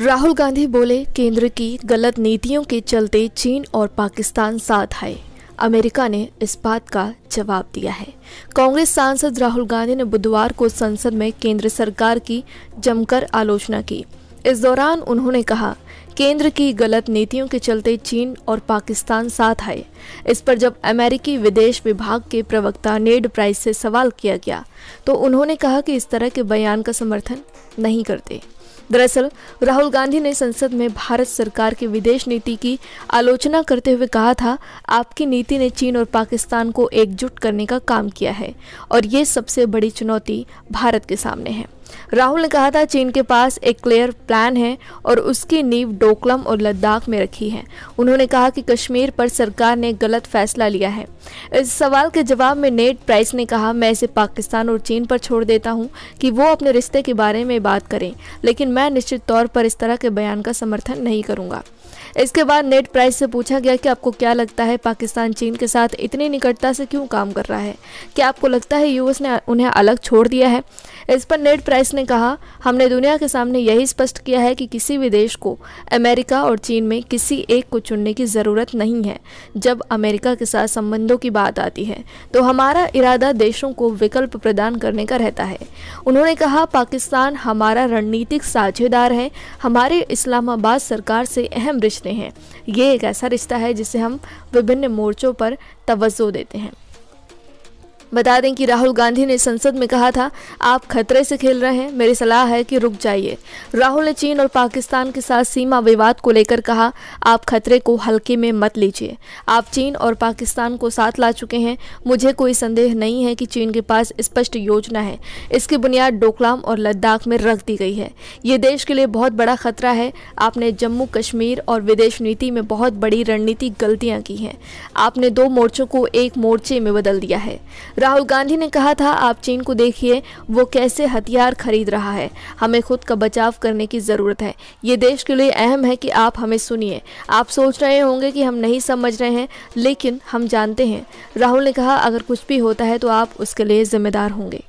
राहुल गांधी बोले केंद्र की गलत नीतियों के चलते चीन और पाकिस्तान साथ आए अमेरिका ने इस बात का जवाब दिया है कांग्रेस सांसद राहुल गांधी ने बुधवार को संसद में केंद्र सरकार की जमकर आलोचना की इस दौरान उन्होंने कहा केंद्र की गलत नीतियों के चलते चीन और पाकिस्तान साथ आए इस पर जब अमेरिकी विदेश विभाग के प्रवक्ता नेड प्राइस से सवाल किया गया तो उन्होंने कहा कि इस तरह के बयान का समर्थन नहीं करते दरअसल राहुल गांधी ने संसद में भारत सरकार की विदेश नीति की आलोचना करते हुए कहा था आपकी नीति ने चीन और पाकिस्तान को एकजुट करने का काम किया है और ये सबसे बड़ी चुनौती भारत के सामने है राहुल ने कहा था चीन के पास एक क्लियर प्लान है और उसकी नींव डोकलम और लद्दाख में रखी है उन्होंने कहा कि कश्मीर पर सरकार ने गलत फैसला लिया है इस सवाल के जवाब में नेट प्राइस ने कहा मैं इसे पाकिस्तान और चीन पर छोड़ देता हूँ कि वो अपने रिश्ते के बारे में बात करें लेकिन मैं निश्चित तौर पर इस तरह के बयान का समर्थन नहीं करूँगा इसके बाद नेट प्राइस से पूछा गया कि आपको क्या लगता है पाकिस्तान चीन के साथ इतनी निकटता से क्यों काम कर रहा है क्या आपको लगता है यूएस ने उन्हें अलग छोड़ दिया है इस पर नेट प्राइस ने कहा हमने दुनिया के सामने यही स्पष्ट किया है कि किसी भी देश को अमेरिका और चीन में किसी एक को चुनने की ज़रूरत नहीं है जब अमेरिका के साथ संबंधों की बात आती है तो हमारा इरादा देशों को विकल्प प्रदान करने का रहता है उन्होंने कहा पाकिस्तान हमारा रणनीतिक साझेदार है हमारे इस्लामाबाद सरकार से अहम रिश्ते हैं ये एक ऐसा रिश्ता है जिसे हम विभिन्न मोर्चों पर तवज्जो देते हैं बता दें कि राहुल गांधी ने संसद में कहा था आप खतरे से खेल रहे हैं मेरी सलाह है कि रुक जाइए राहुल ने चीन और पाकिस्तान के साथ सीमा विवाद को लेकर कहा आप खतरे को हल्के में मत लीजिए आप चीन और पाकिस्तान को साथ ला चुके हैं मुझे कोई संदेह नहीं है कि चीन के पास स्पष्ट योजना है इसकी बुनियाद डोकलाम और लद्दाख में रख दी गई है ये देश के लिए बहुत बड़ा खतरा है आपने जम्मू कश्मीर और विदेश नीति में बहुत बड़ी रणनीतिक गलतियां की हैं आपने दो मोर्चों को एक मोर्चे में बदल दिया है राहुल गांधी ने कहा था आप चीन को देखिए वो कैसे हथियार खरीद रहा है हमें खुद का बचाव करने की ज़रूरत है ये देश के लिए अहम है कि आप हमें सुनिए आप सोच रहे होंगे कि हम नहीं समझ रहे हैं लेकिन हम जानते हैं राहुल ने कहा अगर कुछ भी होता है तो आप उसके लिए जिम्मेदार होंगे